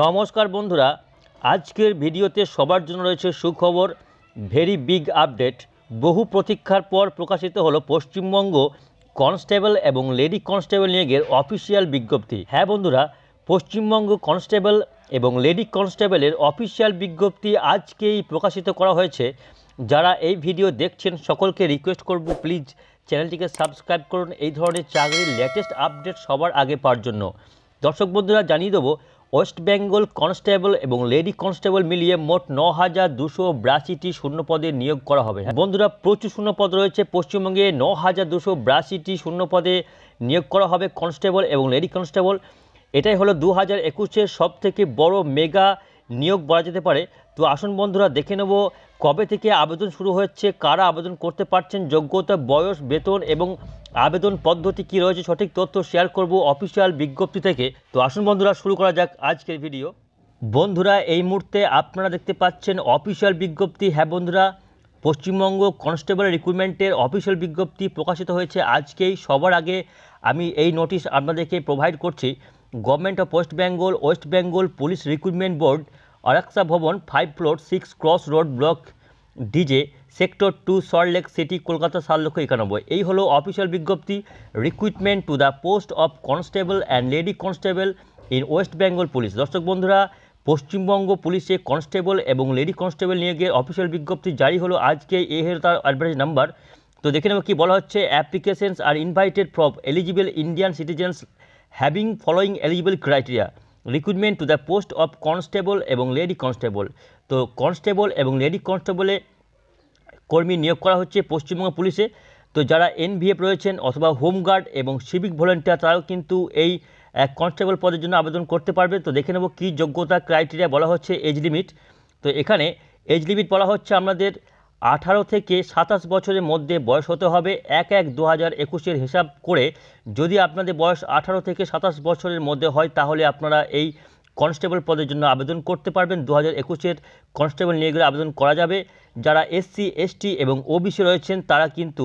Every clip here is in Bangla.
নমস্কার বন্ধুরা আজকের ভিডিওতে সবার জন্য রয়েছে সুখবর ভেরি বিগ আপডেট বহু প্রতীক্ষার পর প্রকাশিত হলো পশ্চিমবঙ্গ কনস্টেবল এবং লেডি কনস্টেবল নিয়োগের অফিসিয়াল বিজ্ঞপ্তি হ্যাঁ বন্ধুরা পশ্চিমবঙ্গ কনস্টেবল এবং লেডি কনস্টেবলের অফিসিয়াল বিজ্ঞপ্তি আজকেই প্রকাশিত করা হয়েছে যারা এই ভিডিও দেখছেন সকলকে রিকোয়েস্ট করব প্লিজ চ্যানেলটিকে সাবস্ক্রাইব করুন এই ধরনের চাকরির লেটেস্ট আপডেট সবার আগে পাওয়ার জন্য দর্শক বন্ধুরা জানিয়ে দেবো ওয়েস্ট বেঙ্গল কনস্টেবল এবং লেডি কনস্টেবল মিলিয়ে মোট ন হাজার দুশো বিরাশিটি শূন্যপদে নিয়োগ করা হবে হ্যাঁ, বন্ধুরা প্রচুর শূন্যপদ রয়েছে পশ্চিমবঙ্গে ন হাজার দুশো বিরাশিটি শূন্যপদে নিয়োগ করা হবে কনস্টেবল এবং লেডি কনস্টেবল এটাই হলো দু হাজার একুশের সবথেকে বড় মেগা নিয়োগ বলা যেতে পারে তো আসুন বন্ধুরা দেখে নেব কবে থেকে আবেদন শুরু হচ্ছে কারা আবেদন করতে পারছেন যোগ্যতা বয়স বেতন এবং আবেদন পদ্ধতি কি রয়েছে সঠিক তথ্য শেয়ার করব অফিসিয়াল বিজ্ঞপ্তি থেকে তো আসুন বন্ধুরা শুরু করা যাক আজকের ভিডিও বন্ধুরা এই মুহূর্তে আপনারা দেখতে পাচ্ছেন অফিসিয়াল বিজ্ঞপ্তি হ্যাঁ বন্ধুরা পশ্চিমবঙ্গ কনস্টেবল রিক্রুটমেন্টের অফিসিয়াল বিজ্ঞপ্তি প্রকাশিত হয়েছে আজকেই সবার আগে আমি এই নোটিশ আপনাদেরকে প্রোভাইড করছি government of West Bengal West Bengal police recruitment board Araksha Bhavan five floor six cross road block DJ sector two Salt Lake city Kolkata সাত লক্ষ একানব্বই এই হলো অফিসিয়াল বিজ্ঞপ্তি recruitment to the post of constable and lady constable in West Bengal police দর্শক বন্ধুরা পশ্চিমবঙ্গ পুলিশে কনস্টেবল এবং লেডি কনস্টেবল নিয়ে গিয়ে অফিসিয়াল বিজ্ঞপ্তি জারি হলো আজকে এ হের তার অ্যাডভার্টাইজ নাম্বার তো দেখে নেব কী বলা হচ্ছে applications are invited from eligible Indian citizens having following eligible criteria recruitment to the post of constable এবং লেডি কনস্টেবল তো কনস্টেবল এবং লেডি কনস্টেবলে কর্মী নিয়োগ করা হচ্ছে পশ্চিমবঙ্গ পুলিশে তো যারা এনভিএফ রয়েছেন অথবা হোমগার্ড এবং সিভিক ভলেন্টিয়ার তারাও কিন্তু এই কনস্টেবল পদের জন্য আবেদন করতে পারবে তো দেখে নেব কী যোগ্যতা ক্রাইটেরিয়া বলা হচ্ছে এজ লিমিট তো এখানে এজ লিমিট বলা হচ্ছে আমাদের আঠারো থেকে সাতাশ বছরের মধ্যে বয়স হতে হবে এক এক দু হাজার একুশের হিসাব করে যদি আপনাদের বয়স আঠারো থেকে সাতাশ বছরের মধ্যে হয় তাহলে আপনারা এই কনস্টেবল পদের জন্য আবেদন করতে পারবেন দু হাজার একুশের কনস্টেবল নিয়োগের আবেদন করা যাবে যারা এসসি এসটি এবং ওবিসি রয়েছেন তারা কিন্তু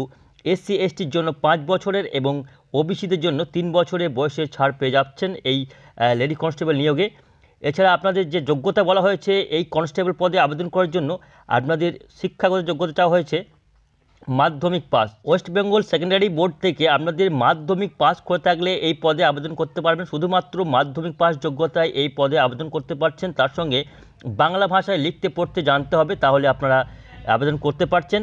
এসসি এসটির জন্য পাঁচ বছরের এবং ওবিসিদের জন্য তিন বছরের বয়সের ছাড় পেয়ে যাচ্ছেন এই লেডি কনস্টেবল নিয়োগে এছাড়া আপনাদের যে যোগ্যতা বলা হয়েছে এই কনস্টেবল পদে আবেদন করার জন্য আপনাদের শিক্ষাগত যোগ্যতা চাওয়া হয়েছে Madhyamik pass West Bengal secondary board থেকে আপনাদের মাধ্যমিক পাস করে থাকলে এই পদে আবেদন করতে পারবেন শুধুমাত্র মাধ্যমিক পাস যোগ্যতায় এই পদে আবেদন করতে পারছেন তার সঙ্গে বাংলা ভাষায় লিখতে পড়তে জানতে হবে তাহলে আপনারা আবেদন করতে পারছেন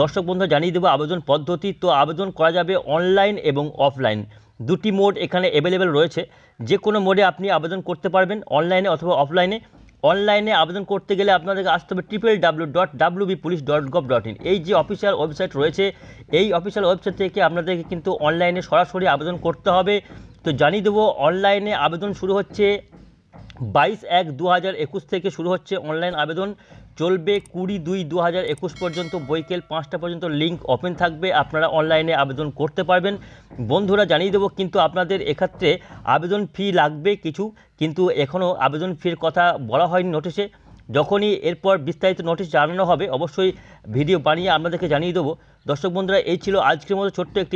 দর্শক বন্ধু জানিয়ে দেবো আবেদন পদ্ধতি তো আবেদন করা যাবে অনলাইন এবং অফলাইন দুটি মোড এখানে অ্যাভেলেবেল রয়েছে যে কোনো মোডে আপনি আবেদন করতে পারবেন অনলাইনে অথবা অফলাইনে অনলাইনে আবেদন করতে গেলে আপনাদেরকে আসতে হবে triple W dot B police dot gov dot in এই যে অফিসিয়াল ওয়েবসাইট রয়েছে এই অফিসিয়াল ওয়েবসাইট থেকে আপনাদেরকে কিন্তু অনলাইনে সরাসরি আবেদন করতে হবে তো জানিয়ে দেবো অনলাইনে আবেদন শুরু হচ্ছে বাইশ এক দু থেকে শুরু হচ্ছে অনলাইন আবেদন চলবে কুড়ি দুই দু হাজার একুশ পর্যন্ত বৈকেল পাঁচটা পর্যন্ত লিঙ্ক ওপেন থাকবে আপনারা অনলাইনে আবেদন করতে পারবেন বন্ধুরা জানিয়ে দেবো কিন্তু আপনাদের এক্ষেত্রে আবেদন ফি লাগবে কিছু কিন্তু এখনও আবেদন ফির কথা বলা হয়নি নোটিশে যখনই এরপর বিস্তারিত নোটিশ জানানো হবে অবশ্যই ভিডিও বানিয়ে আপনাদেরকে জানিয়ে দেবো দর্শক বন্ধুরা এই ছিল আজকের মতো ছোট্ট একটি